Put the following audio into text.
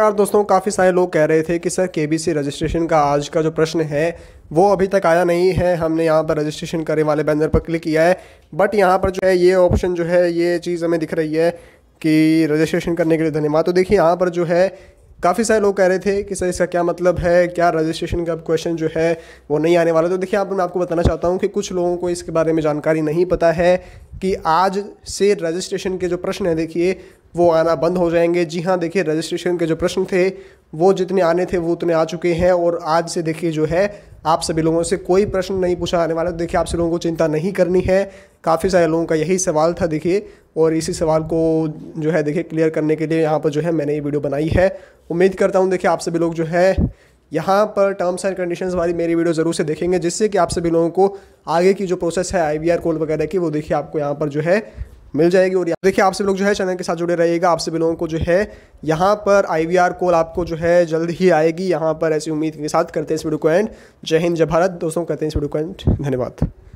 यार दोस्तों काफ़ी सारे लोग कह रहे थे कि सर केबीसी रजिस्ट्रेशन का आज का जो प्रश्न है वो अभी तक आया नहीं है हमने यहाँ पर रजिस्ट्रेशन करने वाले बैनर पर क्लिक किया है बट यहाँ पर जो है ये ऑप्शन जो है ये चीज़ हमें दिख रही है कि रजिस्ट्रेशन करने के लिए धन्यवाद तो देखिए यहाँ पर जो है काफ़ी सारे लोग कह रहे थे कि सर इसका क्या मतलब है क्या रजिस्ट्रेशन का क्वेश्चन जो है वो नहीं आने वाला तो देखिए आप मैं आपको बताना चाहता हूँ कि कुछ लोगों को इसके बारे में जानकारी नहीं पता है कि आज से रजिस्ट्रेशन के जो प्रश्न हैं देखिए वो आना बंद हो जाएंगे जी हाँ देखिए रजिस्ट्रेशन के जो प्रश्न थे वो जितने आने थे वो उतने आ चुके हैं और आज से देखिए जो है आप सभी लोगों से कोई प्रश्न नहीं पूछा आने वाला देखिए आप सभी लोगों को चिंता नहीं करनी है काफ़ी सारे लोगों का यही सवाल था देखिए और इसी सवाल को जो है देखिए क्लियर करने के लिए यहाँ पर जो है मैंने ये वीडियो बनाई है उम्मीद करता हूँ देखिए आप सभी लोग जो है यहाँ पर टर्म्स एंड कंडीशंस वाली मेरी वीडियो ज़रूर से देखेंगे जिससे कि आप सभी लोगों को आगे की जो प्रोसेस है आई कॉल वगैरह की वो देखिए आपको यहाँ पर जो है मिल जाएगी और देखिए आप सभी लोग जो है चैनल के साथ जुड़े रहिएगा आप सभी लोगों को जो है यहाँ पर आई कॉल आपको जो है जल्द ही आएगी यहाँ पर ऐसी उम्मीद के साथ करते हैं इस वीडियो को एंड जय हिंद जय भारत दोस्तों करते हैं इस वीडियो को एंड धन्यवाद